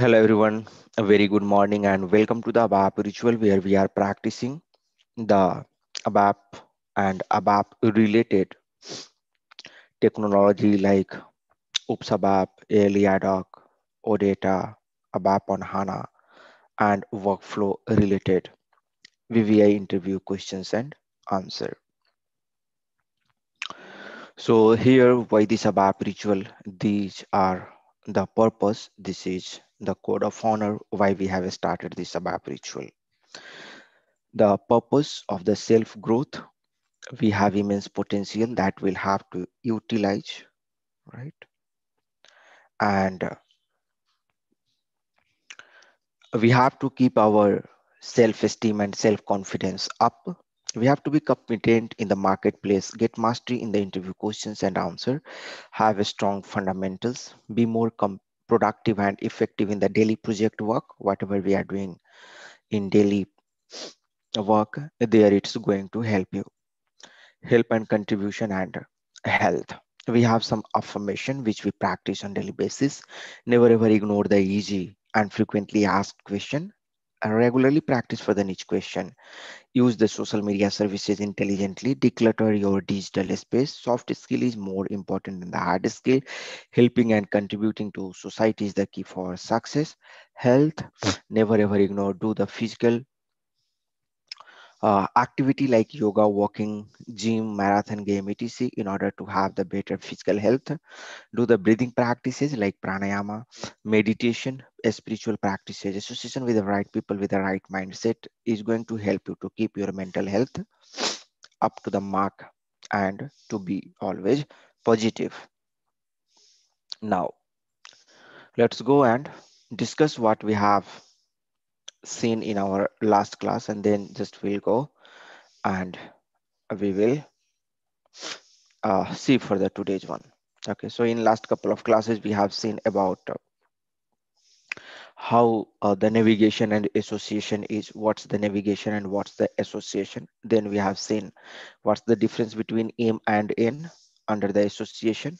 Hello, everyone. A very good morning and welcome to the ABAP ritual where we are practicing the ABAP and ABAP related technology like OopsABAP, ALE OData, ABAP on HANA, and workflow related VVI interview questions and answer. So here, why this ABAP ritual? These are the purpose. This is the code of honor why we have started this abab ritual. The purpose of the self-growth, we have immense potential that we'll have to utilize, right? And uh, we have to keep our self-esteem and self-confidence up. We have to be competent in the marketplace, get mastery in the interview questions and answer, have a strong fundamentals, be more com productive and effective in the daily project work whatever we are doing in daily work there it's going to help you help and contribution and health we have some affirmation which we practice on daily basis never ever ignore the easy and frequently asked question regularly practice for the niche question Use the social media services intelligently. Declutter your digital space. Soft skill is more important than the hard skill. Helping and contributing to society is the key for success. Health, hmm. never ever ignore. Do the physical uh, activity like yoga, walking, gym, marathon, game, etc. in order to have the better physical health. Do the breathing practices like pranayama, meditation, spiritual practices. Association with the right people with the right mindset is going to help you to keep your mental health up to the mark and to be always positive. Now, let's go and discuss what we have seen in our last class and then just we'll go and we will uh, see for the today's one. Okay, so in last couple of classes, we have seen about uh, how uh, the navigation and association is, what's the navigation and what's the association. Then we have seen what's the difference between M and in under the association.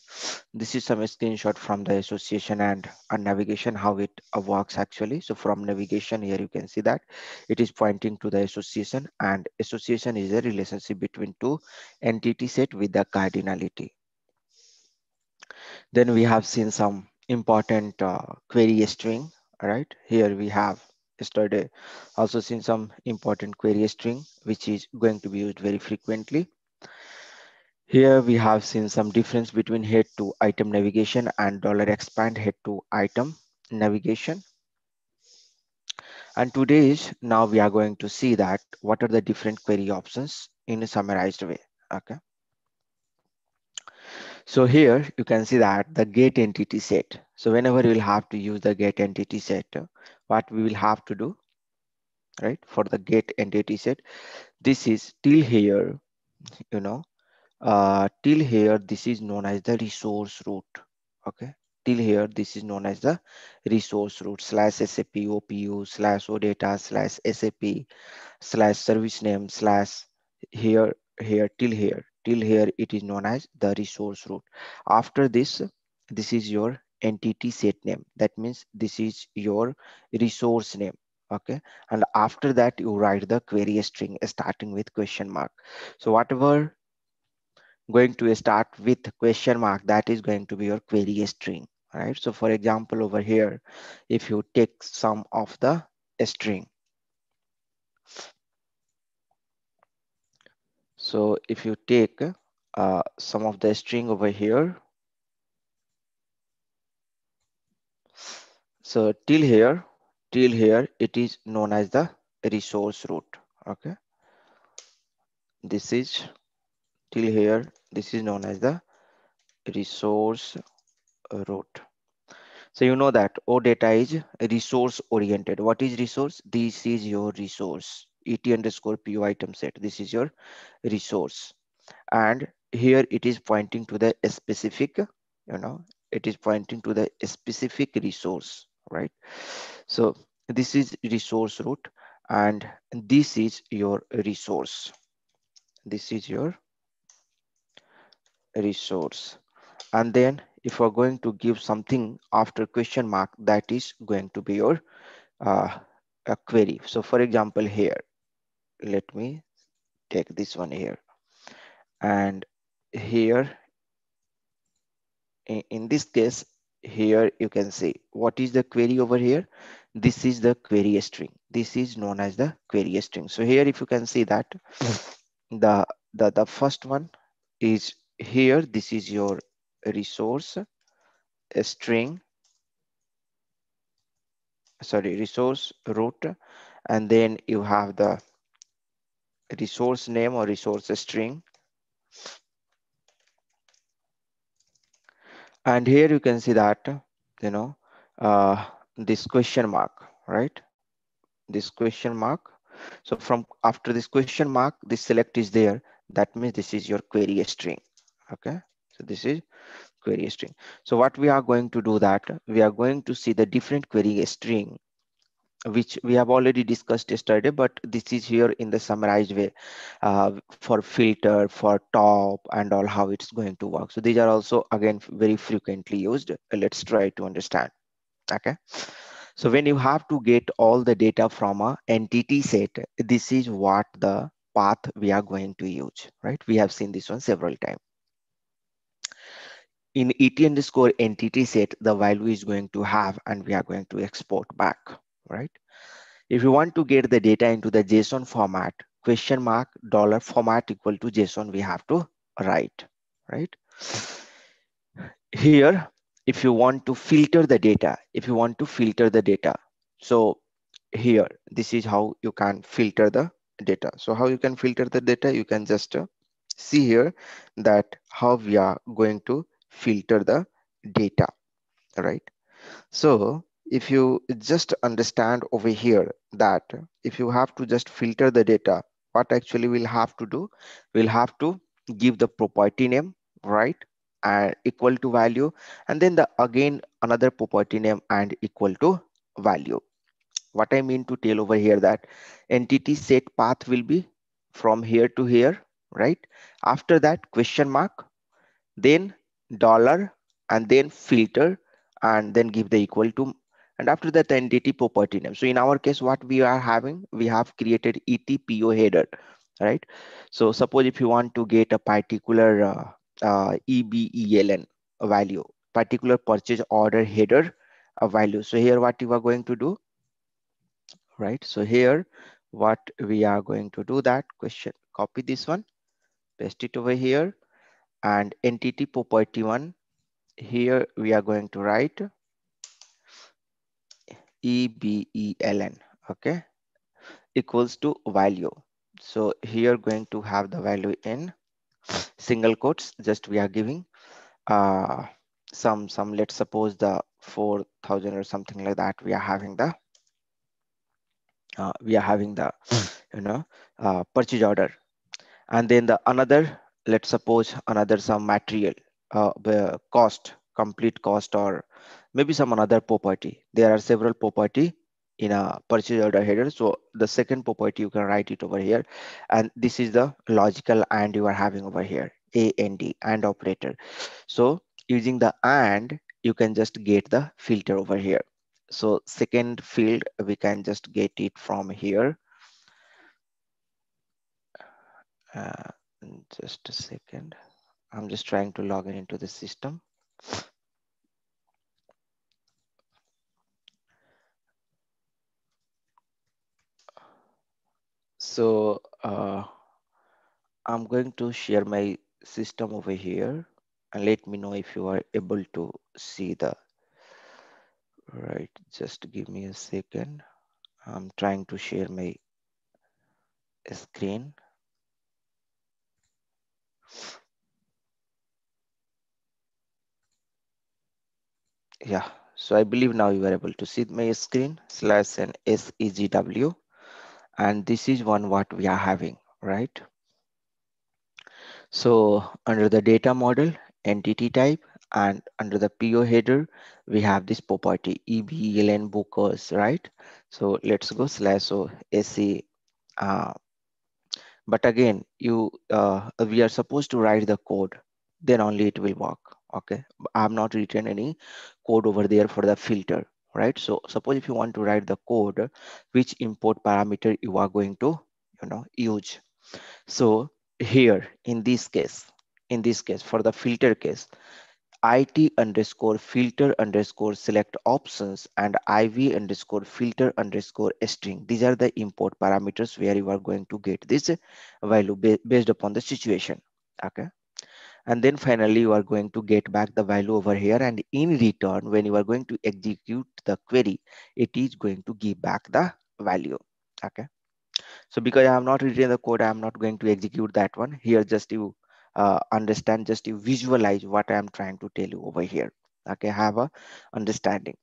This is some screenshot from the association and a navigation, how it uh, works actually. So from navigation here, you can see that it is pointing to the association and association is a relationship between two entity set with the cardinality. Then we have seen some important uh, query string, right? Here we have yesterday also seen some important query string, which is going to be used very frequently here we have seen some difference between head to item navigation and dollar $expand head to item navigation. And today's now we are going to see that what are the different query options in a summarized way, okay? So here you can see that the get entity set. So whenever you will have to use the get entity set, what we will have to do, right? For the get entity set, this is till here, you know, uh, till here this is known as the resource route okay till here this is known as the resource route slash sap opu slash odata slash sap slash service name slash here here till here till here it is known as the resource route after this this is your entity set name that means this is your resource name okay and after that you write the query string starting with question mark so whatever going to start with question mark. That is going to be your query string, right? So for example, over here, if you take some of the string. So if you take uh, some of the string over here, so till here, till here, it is known as the resource root, okay? This is till here this is known as the resource route. So you know that O data is resource oriented. What is resource? This is your resource. ET underscore PO item set. This is your resource. And here it is pointing to the specific, you know, it is pointing to the specific resource, right? So this is resource route and this is your resource. This is your resource. And then if we're going to give something after question mark, that is going to be your uh, a query. So for example, here, let me take this one here. And here, in, in this case, here you can see what is the query over here this is the query string this is known as the query string so here if you can see that hmm. the the, the first one is here, this is your resource, a string, sorry, resource root, and then you have the resource name or resource string. And here you can see that, you know, uh, this question mark, right? This question mark. So from after this question mark, this select is there. That means this is your query string okay so this is query string so what we are going to do that we are going to see the different query string which we have already discussed yesterday but this is here in the summarized way uh, for filter for top and all how it's going to work so these are also again very frequently used let's try to understand okay so when you have to get all the data from a entity set this is what the path we are going to use right we have seen this one several times in et underscore entity set, the value is going to have, and we are going to export back, right? If you want to get the data into the JSON format, question mark dollar format equal to JSON, we have to write, right? Here, if you want to filter the data, if you want to filter the data, so here, this is how you can filter the data. So how you can filter the data, you can just uh, see here that how we are going to filter the data, right? So if you just understand over here that if you have to just filter the data, what actually we'll have to do, we'll have to give the property name, right? And equal to value, and then the again another property name and equal to value. What I mean to tell over here that entity set path will be from here to here, right? After that question mark, then dollar and then filter and then give the equal to and after that the entity property name so in our case what we are having we have created etpo header right so suppose if you want to get a particular uh, uh, ebeln value particular purchase order header value so here what you are going to do right so here what we are going to do that question copy this one paste it over here and entity property one. Here we are going to write EBELN, okay, equals to value. So here going to have the value in single quotes, just we are giving uh, some, some let's suppose the 4,000 or something like that, we are having the uh, we are having the you know uh, purchase order and then the another let's suppose another some material uh, cost complete cost or maybe some another property there are several property in a purchase order header so the second property you can write it over here and this is the logical and you are having over here a and d and operator so using the and you can just get the filter over here so second field we can just get it from here uh, Mm, just a second. I'm just trying to log in into the system. So uh, I'm going to share my system over here and let me know if you are able to see the, right, just give me a second. I'm trying to share my screen. Yeah, so I believe now you are able to see my screen slash and SEGW. And this is one what we are having, right? So under the data model, entity type, and under the PO header, we have this property EBLN bookers, right? So let's go slash so SE uh, but again, you uh, we are supposed to write the code, then only it will work. Okay, I've not written any code over there for the filter, right? So suppose if you want to write the code, which import parameter you are going to, you know, use. So here in this case, in this case for the filter case, IT underscore filter underscore select options and IV underscore filter underscore string. These are the import parameters where you are going to get this value based upon the situation. Okay. And then finally, you are going to get back the value over here. And in return, when you are going to execute the query, it is going to give back the value. Okay. So because I have not written the code, I am not going to execute that one. Here just you uh, understand just you visualize what i'm trying to tell you over here okay have a understanding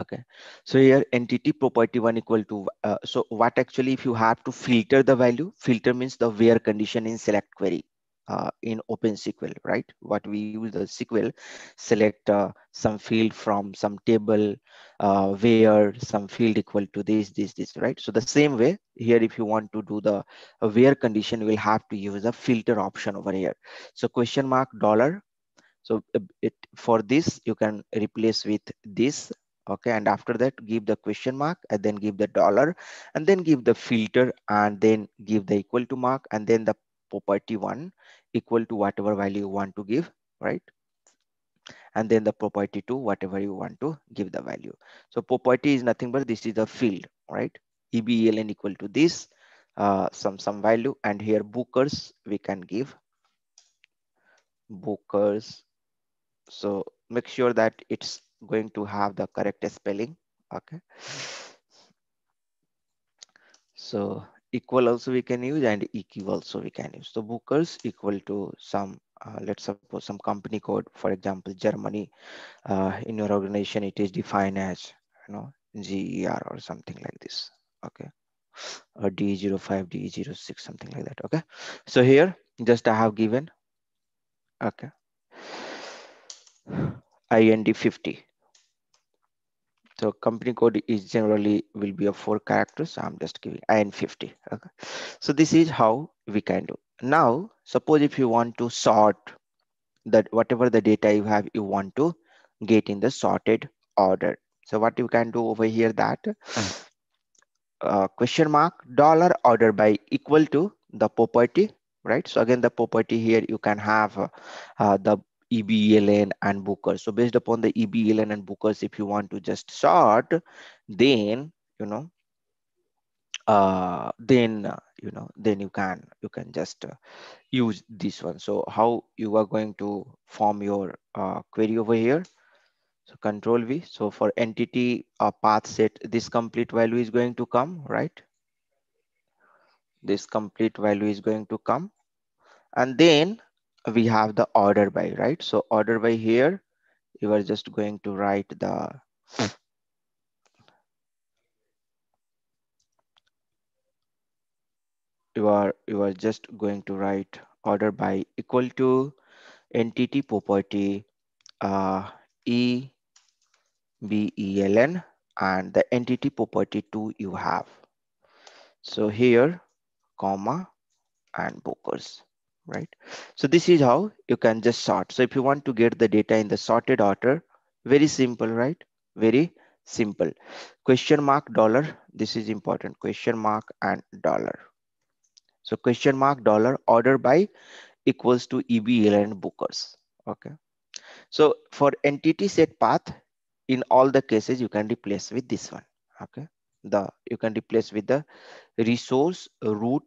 okay so here entity property one equal to uh, so what actually if you have to filter the value filter means the where condition in select query uh, in OpenSQL, right? What we use the SQL, select uh, some field from some table uh, where some field equal to this, this, this, right? So the same way here, if you want to do the where condition, we'll have to use a filter option over here. So question mark dollar. So uh, it, for this, you can replace with this okay and after that give the question mark and then give the dollar and then give the filter and then give the equal to mark and then the property one equal to whatever value you want to give, right? And then the property two, whatever you want to give the value. So property is nothing but this is the field, right? EBELN equal to this, uh, some, some value. And here bookers, we can give bookers. So make sure that it's going to have the correct spelling. Okay. So equal also we can use and eq also we can use. So bookers equal to some, uh, let's suppose some company code, for example, Germany, uh, in your organization, it is defined as, you know, GER or something like this, okay? Or D 5 D 6 something like that, okay? So here, just I have given, okay? IND 50, so company code is generally will be of four characters. So I'm just giving IN50. Okay. So this is how we can do. Now, suppose if you want to sort that whatever the data you have, you want to get in the sorted order. So what you can do over here that hmm. uh, question mark dollar order by equal to the property, right? So again, the property here, you can have uh, the EBLN and Booker. So based upon the EBLN and Bookers, if you want to just sort, then, you know, uh, then uh, you know then you can you can just uh, use this one so how you are going to form your uh, query over here so control v so for entity path set this complete value is going to come right this complete value is going to come and then we have the order by, right? So order by here, you are just going to write the you are you are just going to write order by equal to entity property uh, e b e l n and the entity property two you have so here comma and bookers right? So this is how you can just sort. So if you want to get the data in the sorted order, very simple, right? Very simple. Question mark dollar. This is important. Question mark and dollar. So question mark dollar order by equals to EBL and bookers. Okay. So for entity set path, in all the cases, you can replace with this one. Okay. The you can replace with the resource root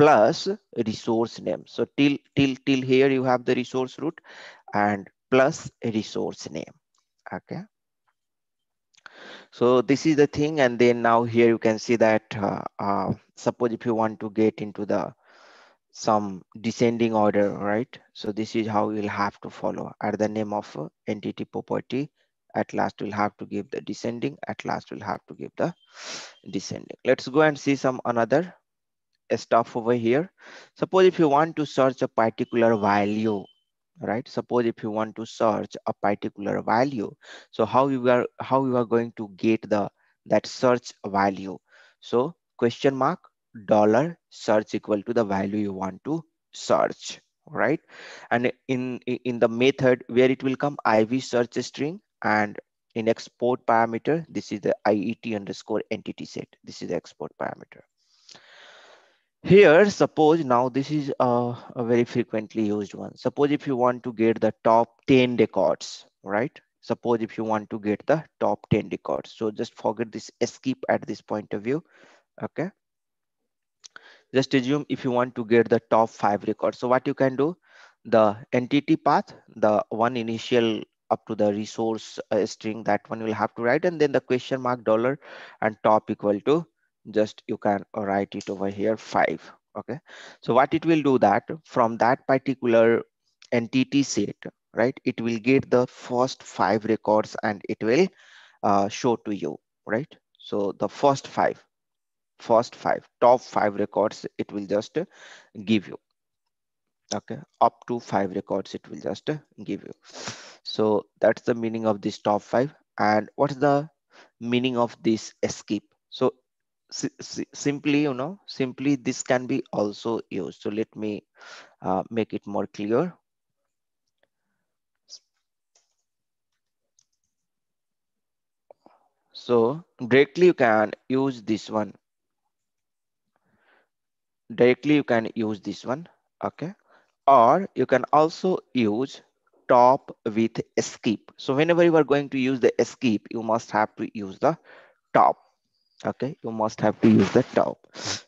plus resource name. So till, till, till here you have the resource root and plus resource name, okay? So this is the thing. And then now here you can see that uh, uh, suppose if you want to get into the some descending order, right? So this is how you'll have to follow at the name of uh, entity property. At last we'll have to give the descending. At last we'll have to give the descending. Let's go and see some another stuff over here. Suppose if you want to search a particular value, right? Suppose if you want to search a particular value, so how you are how you are going to get the that search value? So question mark dollar search equal to the value you want to search, right? And in in the method where it will come IV search string and in export parameter, this is the IET underscore entity set. This is the export parameter. Here, suppose now this is a, a very frequently used one. Suppose if you want to get the top 10 records, right? Suppose if you want to get the top 10 records. So just forget this escape at this point of view, okay? Just assume if you want to get the top five records. So what you can do, the entity path, the one initial up to the resource uh, string that one will have to write and then the question mark dollar and top equal to just you can write it over here five okay so what it will do that from that particular entity set right it will get the first five records and it will uh, show to you right so the first five first five top five records it will just give you okay up to five records it will just give you so that's the meaning of this top five and what's the meaning of this skip so simply you know simply this can be also used so let me uh, make it more clear so directly you can use this one directly you can use this one okay or you can also use top with skip so whenever you are going to use the skip you must have to use the top okay you must have to use the top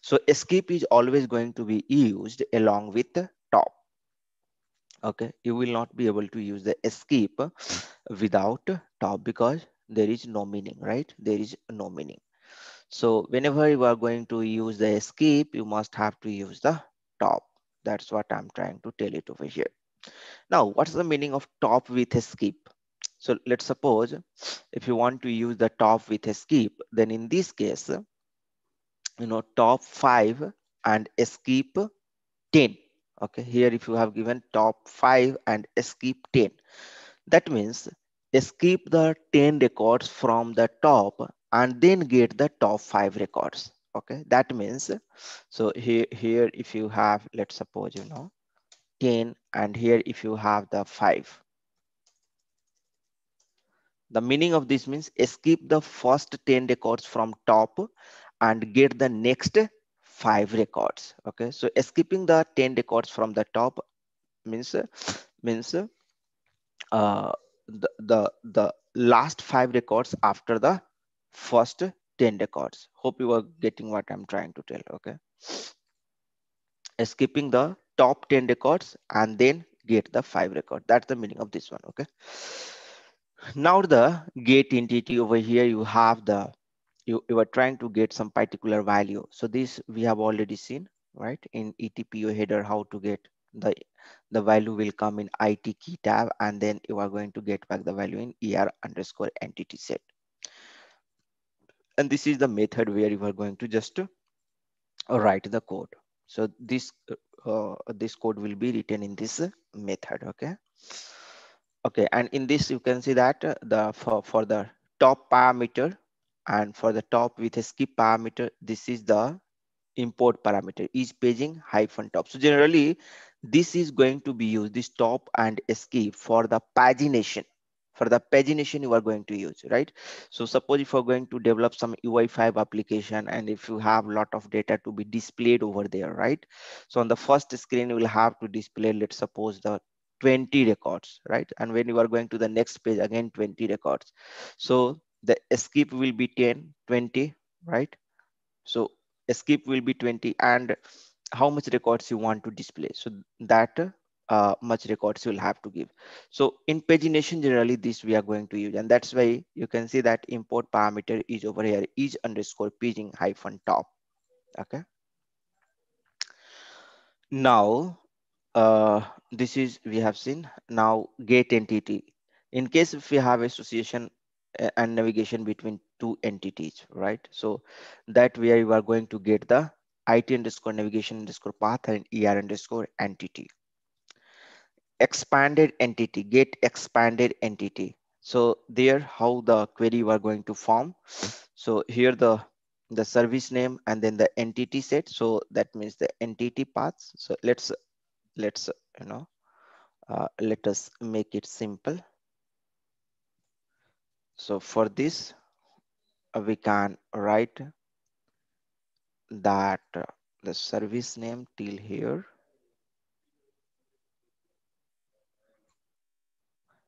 so escape is always going to be used along with the top okay you will not be able to use the escape without top because there is no meaning right there is no meaning so whenever you are going to use the escape you must have to use the top that's what i'm trying to tell it over here now what's the meaning of top with escape so let's suppose if you want to use the top with a skip, then in this case, you know, top five and skip 10. Okay, here if you have given top five and skip 10, that means skip the 10 records from the top and then get the top five records. Okay, that means, so here, here if you have, let's suppose, you know, 10 and here if you have the 5 the meaning of this means skip the first 10 records from top and get the next five records. Okay, so skipping the 10 records from the top means means uh, the, the, the last five records after the first 10 records. Hope you are getting what I'm trying to tell. Okay. Skipping the top 10 records and then get the five record. That's the meaning of this one. Okay now the gate entity over here you have the you, you are trying to get some particular value so this we have already seen right in etpo header how to get the the value will come in it key tab and then you are going to get back the value in er underscore entity set and this is the method where you are going to just write the code so this uh, this code will be written in this method okay Okay, and in this you can see that uh, the for, for the top parameter and for the top with a skip parameter, this is the import parameter is paging hyphen top. So generally, this is going to be used, this top and skip for the pagination. For the pagination you are going to use, right? So suppose if you're going to develop some UI5 application and if you have a lot of data to be displayed over there, right? So on the first screen, you will have to display, let's suppose the 20 records, right? And when you are going to the next page, again, 20 records. So the skip will be 10, 20, right? So skip will be 20 and how much records you want to display. So that uh, much records you will have to give. So in pagination, generally this we are going to use. And that's why you can see that import parameter is over here is underscore paging hyphen top. Okay. Now uh, this is we have seen now gate entity in case if we have association uh, and navigation between two entities right so that way you are going to get the it underscore navigation underscore path and er underscore entity expanded entity get expanded entity so there how the query we're going to form so here the the service name and then the entity set so that means the entity paths so let's let's you know uh, let us make it simple so for this uh, we can write that uh, the service name till here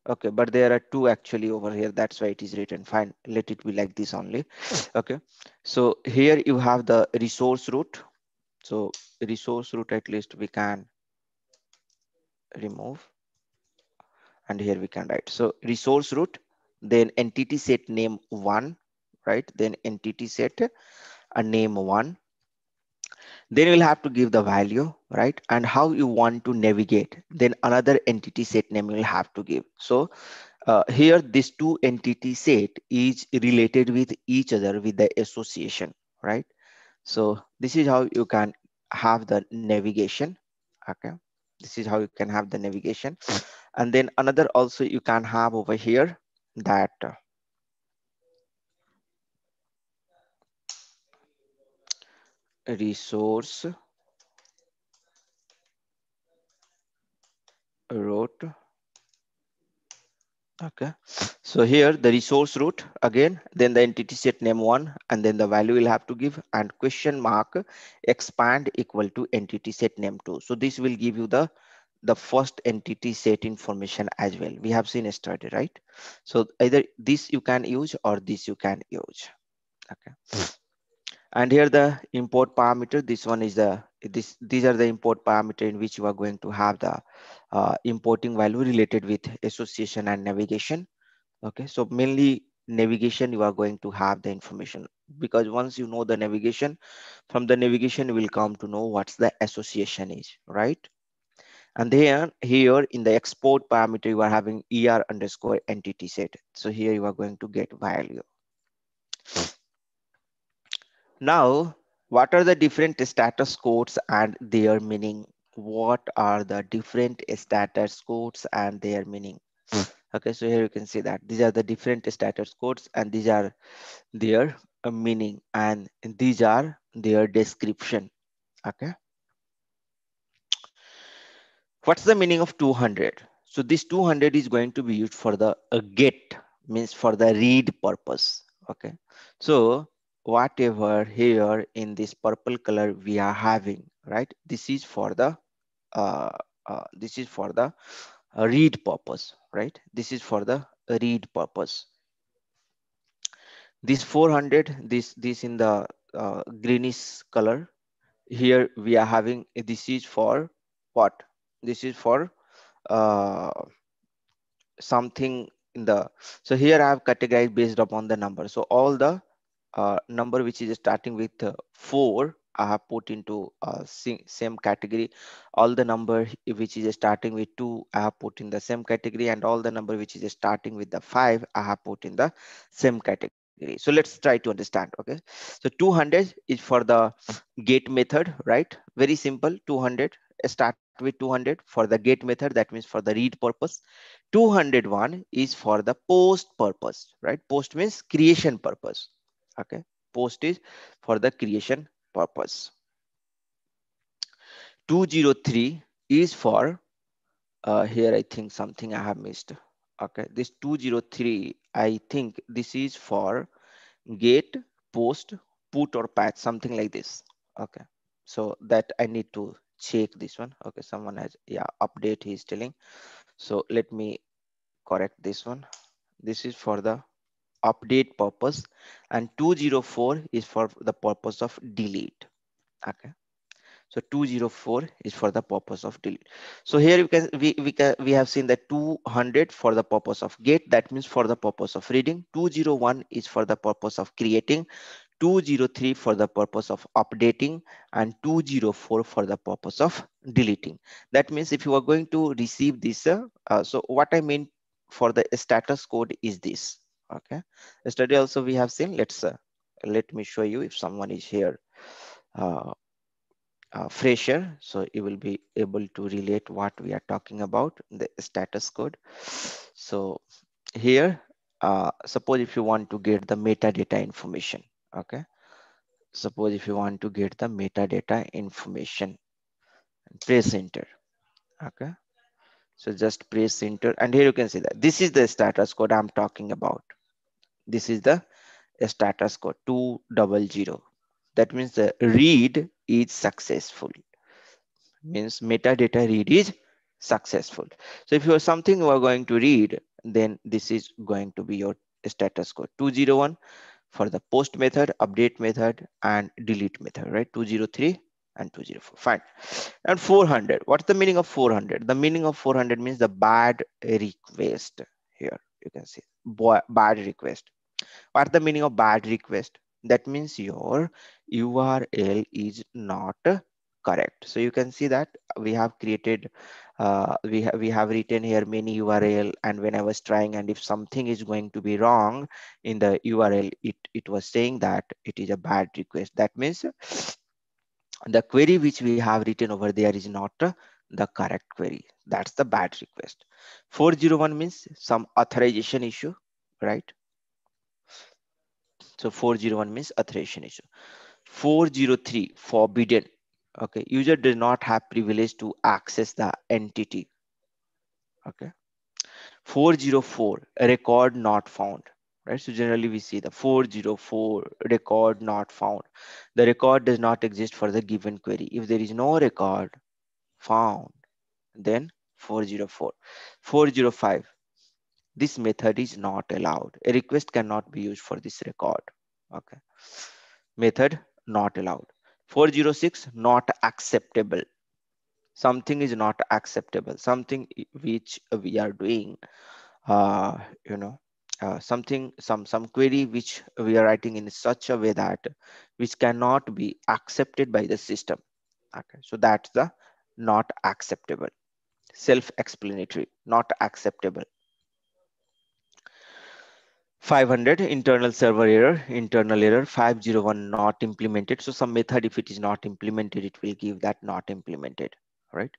okay but there are two actually over here that's why it is written fine let it be like this only okay so here you have the resource route so resource route at least we can remove and here we can write so resource root then entity set name one right then entity set a uh, name one then you'll have to give the value right and how you want to navigate then another entity set name you'll have to give so uh, here this two entity set is related with each other with the association right so this is how you can have the navigation okay this is how you can have the navigation and then another also you can have over here that uh, resource route Okay. So here the resource root again, then the entity set name one, and then the value will have to give and question mark expand equal to entity set name two. So this will give you the the first entity set information as well. We have seen a study, right? So either this you can use or this you can use. Okay and here the import parameter this one is the this these are the import parameter in which you are going to have the uh, importing value related with association and navigation okay so mainly navigation you are going to have the information because once you know the navigation from the navigation you will come to know what's the association is right and here here in the export parameter you are having er underscore entity set so here you are going to get value now, what are the different status codes and their meaning? What are the different status codes and their meaning? Hmm. Okay, so here you can see that these are the different status codes and these are their uh, meaning and these are their description. Okay. What's the meaning of 200? So this 200 is going to be used for the uh, get means for the read purpose. Okay. So whatever here in this purple color we are having, right? This is for the uh, uh, this is for the uh, read purpose, right? This is for the read purpose. This 400, this this in the uh, greenish color. Here we are having this is for what? This is for uh, something in the so here I have categorized based upon the number. So all the uh, number which is starting with uh, 4 I have put into uh, same category. All the number which is starting with 2 I have put in the same category and all the number which is starting with the 5 I have put in the same category. So let's try to understand. Okay. So 200 is for the gate method, right? Very simple 200 start with 200 for the gate method that means for the read purpose 201 is for the post purpose right post means creation purpose okay postage for the creation purpose 203 is for uh, here i think something i have missed okay this 203 i think this is for gate post put or patch something like this okay so that i need to check this one okay someone has yeah update he is telling so let me correct this one this is for the update purpose and 204 is for the purpose of delete okay so 204 is for the purpose of delete. So here we can we we can we have seen that 200 for the purpose of get. That means for the purpose of reading. 201 is for the purpose of creating. 203 for the purpose of updating and 204 for the purpose of deleting. That means if you are going to receive this, uh, uh, so what I mean for the status code is this okay study also we have seen let's uh, let me show you if someone is here uh, uh, fresher so you will be able to relate what we are talking about the status code so here uh, suppose if you want to get the metadata information okay suppose if you want to get the metadata information press enter okay so just press enter and here you can see that this is the status code I'm talking about. This is the status code 200. That means the read is successful. Means metadata read is successful. So if you have something you are going to read, then this is going to be your status code 201 for the post method, update method, and delete method, right? 203 and 204 fine and 400 what's the meaning of 400 the meaning of 400 means the bad request here you can see bad request what's the meaning of bad request that means your url is not correct so you can see that we have created uh, we have we have written here many url and when i was trying and if something is going to be wrong in the url it it was saying that it is a bad request that means the query which we have written over there is not the correct query. That's the bad request. 401 means some authorization issue, right? So 401 means authorization issue. 403 forbidden. Okay, user does not have privilege to access the entity. Okay. 404 record not found right? So generally we see the 404 record not found. The record does not exist for the given query. If there is no record found, then 404. 405, this method is not allowed. A request cannot be used for this record, okay? Method not allowed. 406, not acceptable. Something is not acceptable, something which we are doing, uh, you know, uh, something some some query which we are writing in such a way that which cannot be accepted by the system okay so that's the not acceptable self-explanatory not acceptable 500 internal server error internal error 501 not implemented so some method if it is not implemented it will give that not implemented right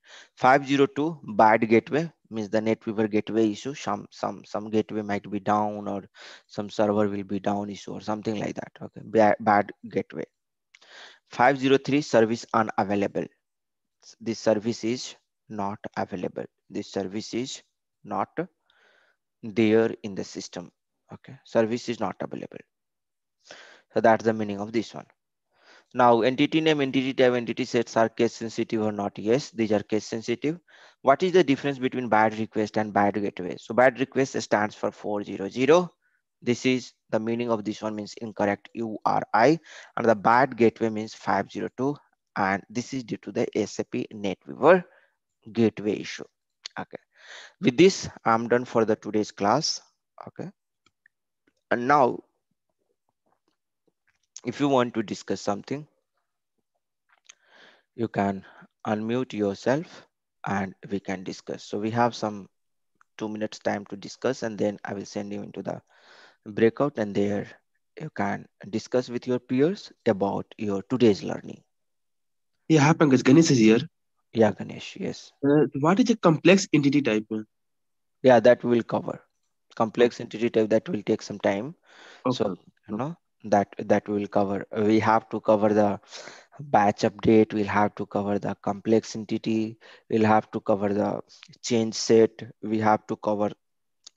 502 bad gateway means the NetWeaver gateway issue. Some some some gateway might be down or some server will be down issue or something like that. Okay, bad, bad gateway. 503 service unavailable. This service is not available. This service is not there in the system. Okay, service is not available. So that's the meaning of this one. Now entity name, entity type, entity sets are case sensitive or not. Yes, these are case sensitive. What is the difference between bad request and bad gateway? So bad request stands for 400. This is the meaning of this one means incorrect URI and the bad gateway means 502 and this is due to the SAP NetWeaver gateway issue. Okay. With this, I'm done for the today's class. Okay. And now if you want to discuss something, you can unmute yourself and we can discuss. So we have some two minutes time to discuss and then I will send you into the breakout and there you can discuss with your peers about your today's learning. Yeah, hi because Ganesh is here. Yeah, Ganesh, yes. Uh, what is a complex entity type? Yeah, that we will cover. Complex entity type, that will take some time. Okay. So, you know, that that we will cover. We have to cover the batch update. We'll have to cover the complex entity. We'll have to cover the change set. We have to cover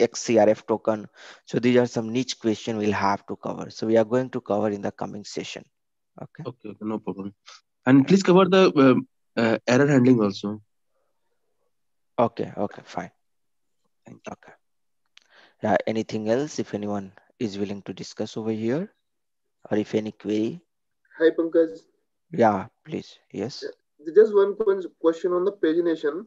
XCRF token. So these are some niche question we'll have to cover. So we are going to cover in the coming session. Okay. Okay. okay no problem. And please cover the um, uh, error handling also. Okay. Okay. Fine. Okay. Yeah. Anything else? If anyone is willing to discuss over here or if any query? Hi, Pankaj. Yeah, please. Yes. Just one question on the pagination.